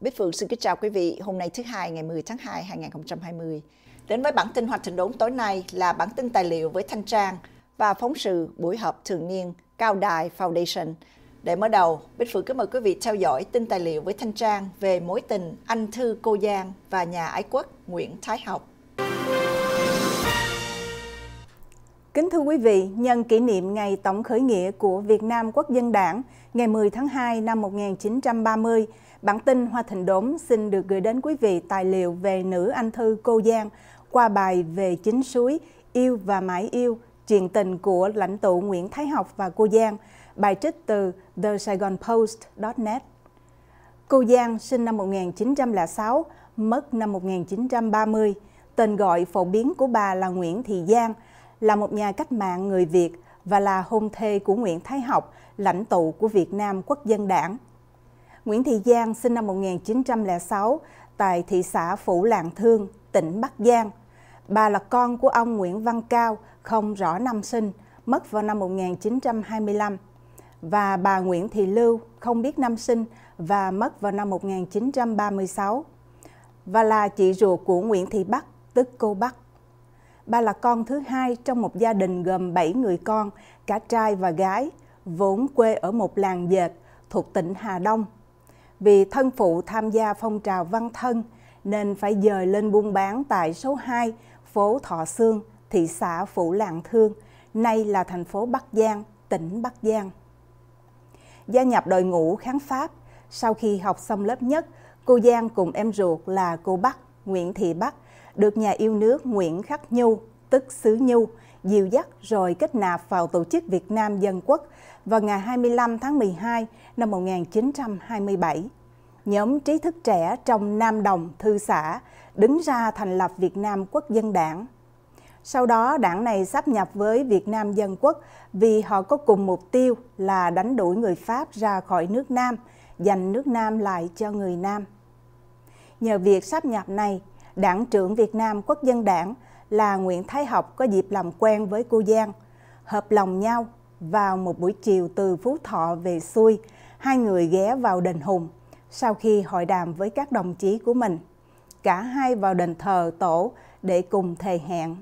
Bích Phượng xin kính chào quý vị. Hôm nay thứ hai ngày 10 tháng 2 2020. Đến với bản tin Hoạch Thịnh Đốn tối nay là bản tin tài liệu với Thanh Trang và phóng sự buổi họp thường niên Cao Đài Foundation. Để mở đầu, Bích Phượng kính mời quý vị theo dõi tin tài liệu với Thanh Trang về mối tình anh Thư Cô Giang và nhà ái quốc Nguyễn Thái Học. Kính thưa quý vị, nhân kỷ niệm Ngày Tổng khởi nghĩa của Việt Nam Quốc dân đảng ngày 10 tháng 2 năm 1930, bản tin Hoa Thịnh Đốn xin được gửi đến quý vị tài liệu về nữ anh thư Cô Giang qua bài về chính suối Yêu và mãi yêu, chuyện tình của lãnh tụ Nguyễn Thái Học và Cô Giang, bài trích từ The Saigon Post.net. Cô Giang sinh năm 1906, mất năm 1930. Tên gọi phổ biến của bà là Nguyễn Thị Giang – là một nhà cách mạng người Việt và là hôn thê của Nguyễn Thái Học, lãnh tụ của Việt Nam Quốc dân đảng. Nguyễn Thị Giang sinh năm 1906 tại thị xã Phủ Lạng Thương, tỉnh Bắc Giang. Bà là con của ông Nguyễn Văn Cao, không rõ năm sinh, mất vào năm 1925 và bà Nguyễn Thị Lưu, không biết năm sinh và mất vào năm 1936 và là chị ruột của Nguyễn Thị Bắc, tức cô Bắc. Bà là con thứ hai trong một gia đình gồm 7 người con, cả trai và gái, vốn quê ở một làng dệt thuộc tỉnh Hà Đông. Vì thân phụ tham gia phong trào văn thân nên phải dời lên buôn bán tại số 2 phố Thọ Sương, thị xã Phủ Lạng Thương, nay là thành phố Bắc Giang, tỉnh Bắc Giang. Gia nhập đội ngũ kháng Pháp, sau khi học xong lớp nhất, cô Giang cùng em ruột là cô Bắc, Nguyễn Thị Bắc được nhà yêu nước Nguyễn Khắc Nhu, tức Sứ Nhu, dìu dắt rồi kết nạp vào Tổ chức Việt Nam Dân Quốc vào ngày 25 tháng 12 năm 1927. Nhóm trí thức trẻ trong Nam Đồng Thư xã đứng ra thành lập Việt Nam Quốc dân đảng. Sau đó đảng này sáp nhập với Việt Nam Dân Quốc vì họ có cùng mục tiêu là đánh đuổi người Pháp ra khỏi nước Nam, dành nước Nam lại cho người Nam. Nhờ việc sáp nhập này, Đảng trưởng Việt Nam Quốc dân đảng là Nguyễn Thái Học có dịp làm quen với cô Giang. Hợp lòng nhau vào một buổi chiều từ Phú Thọ về xuôi, hai người ghé vào đền Hùng sau khi hội đàm với các đồng chí của mình. Cả hai vào đền thờ tổ để cùng thề hẹn.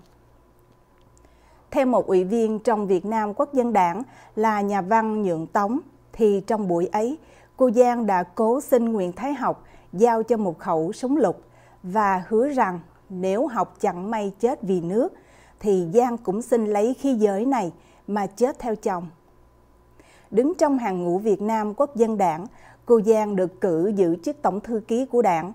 Theo một ủy viên trong Việt Nam Quốc dân đảng là nhà văn Nhượng Tống, thì trong buổi ấy, cô Giang đã cố xin Nguyễn Thái Học giao cho một khẩu súng lục và hứa rằng nếu học chẳng may chết vì nước thì Giang cũng xin lấy khi giới này mà chết theo chồng. Đứng trong hàng ngũ Việt Nam Quốc dân đảng, cô Giang được cử giữ chức tổng thư ký của đảng.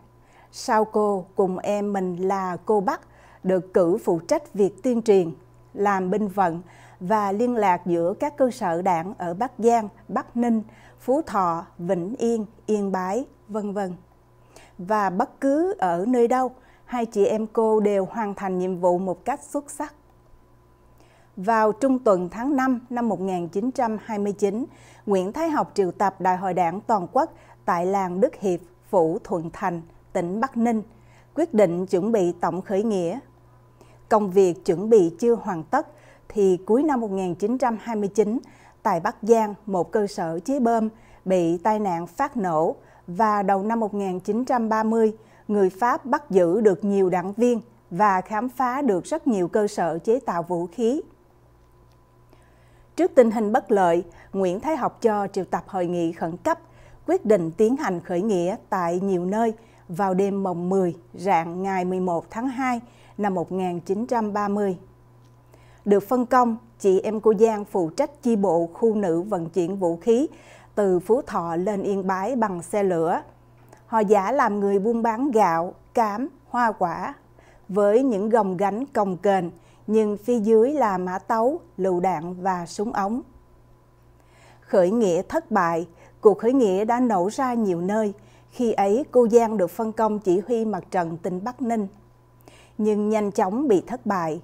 Sau cô cùng em mình là cô Bắc được cử phụ trách việc tuyên truyền, làm binh vận và liên lạc giữa các cơ sở đảng ở Bắc Giang, Bắc Ninh, Phú Thọ, Vĩnh Yên, Yên Bái, vân vân và bất cứ ở nơi đâu, hai chị em cô đều hoàn thành nhiệm vụ một cách xuất sắc. Vào trung tuần tháng 5 năm 1929, Nguyễn Thái Học triệu tập Đại hội đảng toàn quốc tại làng Đức Hiệp, Phủ Thuận Thành, tỉnh Bắc Ninh, quyết định chuẩn bị tổng khởi nghĩa. Công việc chuẩn bị chưa hoàn tất thì cuối năm 1929, tại Bắc Giang, một cơ sở chế bơm bị tai nạn phát nổ, và đầu năm 1930, người Pháp bắt giữ được nhiều đảng viên và khám phá được rất nhiều cơ sở chế tạo vũ khí. Trước tình hình bất lợi, Nguyễn Thái Học cho triệu tập hội nghị khẩn cấp, quyết định tiến hành khởi nghĩa tại nhiều nơi vào đêm mồng 10, rạng ngày 11 tháng 2 năm 1930. Được phân công, chị em cô Giang phụ trách chi bộ khu nữ vận chuyển vũ khí từ Phú Thọ lên Yên Bái bằng xe lửa. Họ giả làm người buôn bán gạo, cám, hoa quả với những gồng gánh cồng kềnh nhưng phía dưới là mã tấu, lựu đạn và súng ống. Khởi nghĩa thất bại, cuộc khởi nghĩa đã nổ ra nhiều nơi. Khi ấy, cô Giang được phân công chỉ huy mặt trận tỉnh Bắc Ninh. Nhưng nhanh chóng bị thất bại,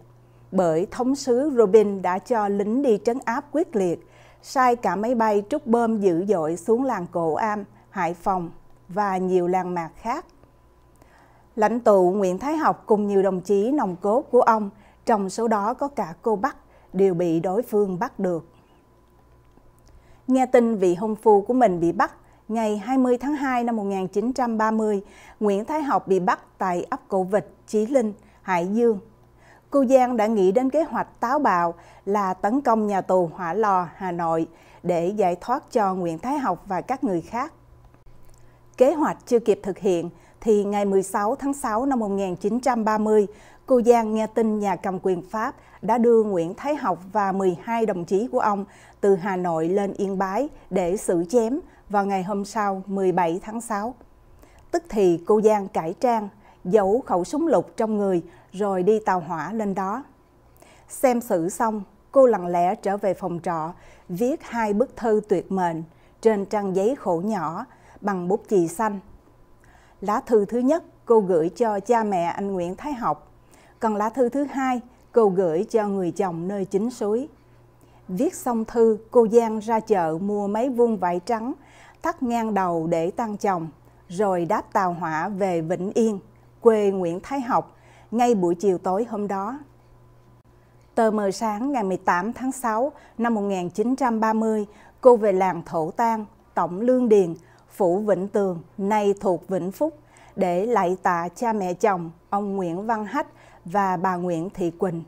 bởi thống sứ Robin đã cho lính đi trấn áp quyết liệt sai cả máy bay trút bơm dữ dội xuống làng Cổ Am, Hải Phòng và nhiều làng mạc khác. Lãnh tụ Nguyễn Thái Học cùng nhiều đồng chí nồng cốt của ông, trong số đó có cả cô Bắc, đều bị đối phương bắt được. Nghe tin vị hôn phu của mình bị bắt, ngày 20 tháng 2 năm 1930, Nguyễn Thái Học bị bắt tại ấp Cổ Vịt, Chí Linh, Hải Dương, cô Giang đã nghĩ đến kế hoạch táo bạo là tấn công nhà tù Hỏa Lò, Hà Nội để giải thoát cho Nguyễn Thái Học và các người khác. Kế hoạch chưa kịp thực hiện thì ngày 16 tháng 6 năm 1930, cô Giang nghe tin nhà cầm quyền Pháp đã đưa Nguyễn Thái Học và 12 đồng chí của ông từ Hà Nội lên Yên Bái để xử chém vào ngày hôm sau 17 tháng 6. Tức thì cô Giang cải trang giấu khẩu súng lục trong người rồi đi tàu hỏa lên đó. Xem xử xong, cô lặng lẽ trở về phòng trọ, viết hai bức thư tuyệt mệnh trên trang giấy khổ nhỏ bằng bút chì xanh. Lá thư thứ nhất cô gửi cho cha mẹ anh Nguyễn Thái Học, còn lá thư thứ hai cô gửi cho người chồng nơi chính suối. Viết xong thư, cô Giang ra chợ mua mấy vuông vải trắng, thắt ngang đầu để tăng chồng, rồi đáp tàu hỏa về Vĩnh Yên quê Nguyễn Thái Học, ngay buổi chiều tối hôm đó. Tờ mờ sáng ngày 18 tháng 6 năm 1930, cô về làng Thổ Tang, Tổng Lương Điền, Phủ Vĩnh Tường, nay thuộc Vĩnh Phúc, để lạy tạ cha mẹ chồng ông Nguyễn Văn Hách và bà Nguyễn Thị Quỳnh.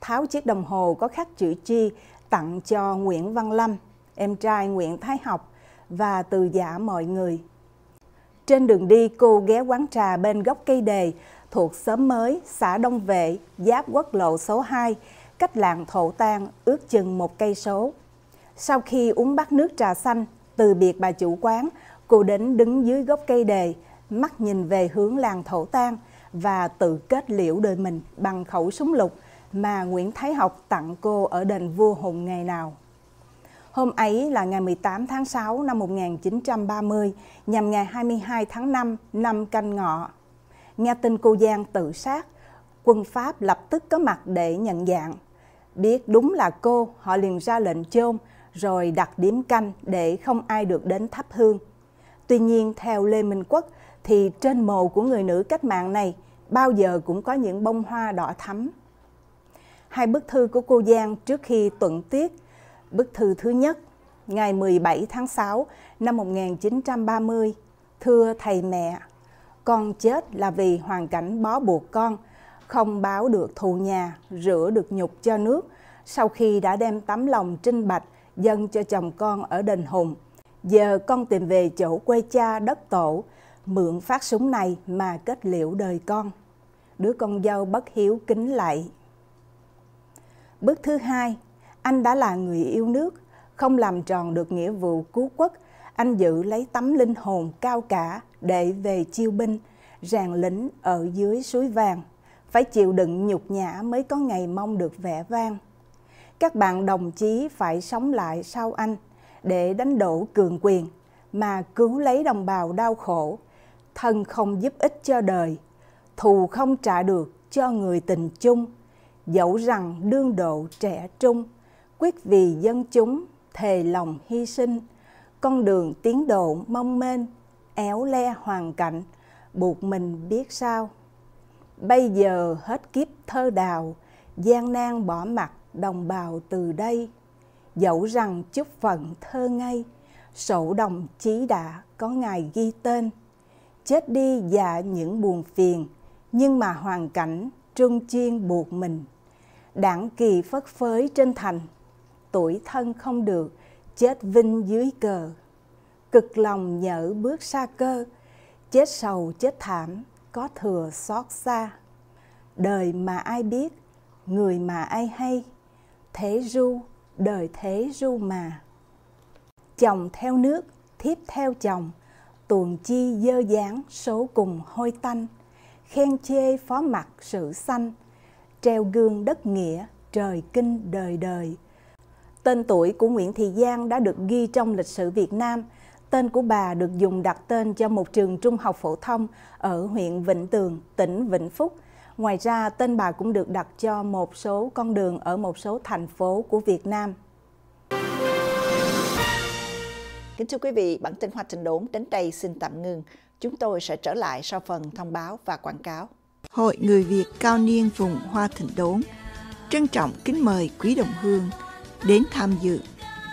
Tháo chiếc đồng hồ có khắc chữ chi tặng cho Nguyễn Văn Lâm, em trai Nguyễn Thái Học và từ giả mọi người trên đường đi, cô ghé quán trà bên gốc cây đề, thuộc xóm mới, xã Đông Vệ, giáp quốc lộ số 2, cách làng Thổ Tang ước chừng một cây số. Sau khi uống bát nước trà xanh, từ biệt bà chủ quán, cô đến đứng dưới gốc cây đề, mắt nhìn về hướng làng Thổ Tang và tự kết liễu đời mình bằng khẩu súng lục mà Nguyễn Thái Học tặng cô ở đền vua hùng ngày nào. Hôm ấy là ngày 18 tháng 6 năm 1930, nhằm ngày 22 tháng 5 năm canh ngọ. Nghe tin cô Giang tự sát, quân Pháp lập tức có mặt để nhận dạng. Biết đúng là cô, họ liền ra lệnh chôn, rồi đặt điểm canh để không ai được đến thắp hương. Tuy nhiên, theo Lê Minh Quốc, thì trên mồ của người nữ cách mạng này bao giờ cũng có những bông hoa đỏ thắm. Hai bức thư của cô Giang trước khi tuận tiết – Bức thư thứ nhất, ngày 17 tháng 6 năm 1930. Thưa thầy mẹ, con chết là vì hoàn cảnh bó buộc con, không báo được thù nhà, rửa được nhục cho nước, sau khi đã đem tấm lòng trinh bạch dâng cho chồng con ở đền Hùng. Giờ con tìm về chỗ quê cha đất tổ, mượn phát súng này mà kết liễu đời con. Đứa con dâu bất hiếu kính lạy Bước thứ hai, anh đã là người yêu nước, không làm tròn được nghĩa vụ cứu quốc, anh giữ lấy tấm linh hồn cao cả để về chiêu binh, rèn lính ở dưới suối vàng, phải chịu đựng nhục nhã mới có ngày mong được vẻ vang. Các bạn đồng chí phải sống lại sau anh để đánh đổ cường quyền mà cứu lấy đồng bào đau khổ, thân không giúp ích cho đời, thù không trả được cho người tình chung, dẫu rằng đương độ trẻ trung quyết vì dân chúng thề lòng hy sinh con đường tiến độ mong mênh éo le hoàn cảnh buộc mình biết sao bây giờ hết kiếp thơ đào gian nan bỏ mặt đồng bào từ đây dẫu rằng chúc phận thơ ngây sổ đồng chí đã có ngày ghi tên chết đi dạ những buồn phiền nhưng mà hoàn cảnh trung chuyên buộc mình đảng kỳ phất phới trên thành tuổi thân không được chết vinh dưới cờ cực lòng nhỡ bước xa cơ chết sầu chết thảm có thừa xót xa đời mà ai biết người mà ai hay thế ru đời thế ru mà chồng theo nước thiếp theo chồng tuồng chi dơ dáng số cùng hôi tanh khen chê phó mặt sự xanh treo gương đất nghĩa trời kinh đời đời Tên tuổi của Nguyễn Thị Giang đã được ghi trong lịch sử Việt Nam. Tên của bà được dùng đặt tên cho một trường trung học phổ thông ở huyện Vĩnh Tường, tỉnh Vĩnh Phúc. Ngoài ra, tên bà cũng được đặt cho một số con đường ở một số thành phố của Việt Nam. Kính thưa quý vị, bản tin Hoa Trình Đốn đến đây xin tạm ngừng. Chúng tôi sẽ trở lại sau phần thông báo và quảng cáo. Hội Người Việt Cao Niên vùng Hoa Thịnh Đốn trân trọng kính mời quý đồng hương – đến tham dự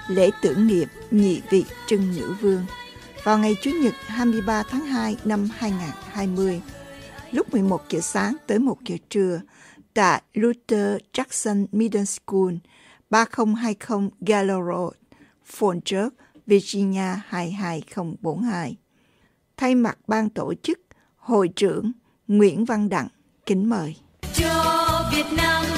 lễ tưởng niệm nhị vị Trưng Nữ Vương vào ngày Chủ nhật 23 tháng 2 năm 2020, lúc 11 giờ sáng tới 1 giờ trưa tại Luther Jackson Middle School, 3020 Gallo Road, Fort Virginia 22042. Thay mặt ban tổ chức, Hội trưởng Nguyễn Văn Đặng kính mời. Cho Việt Nam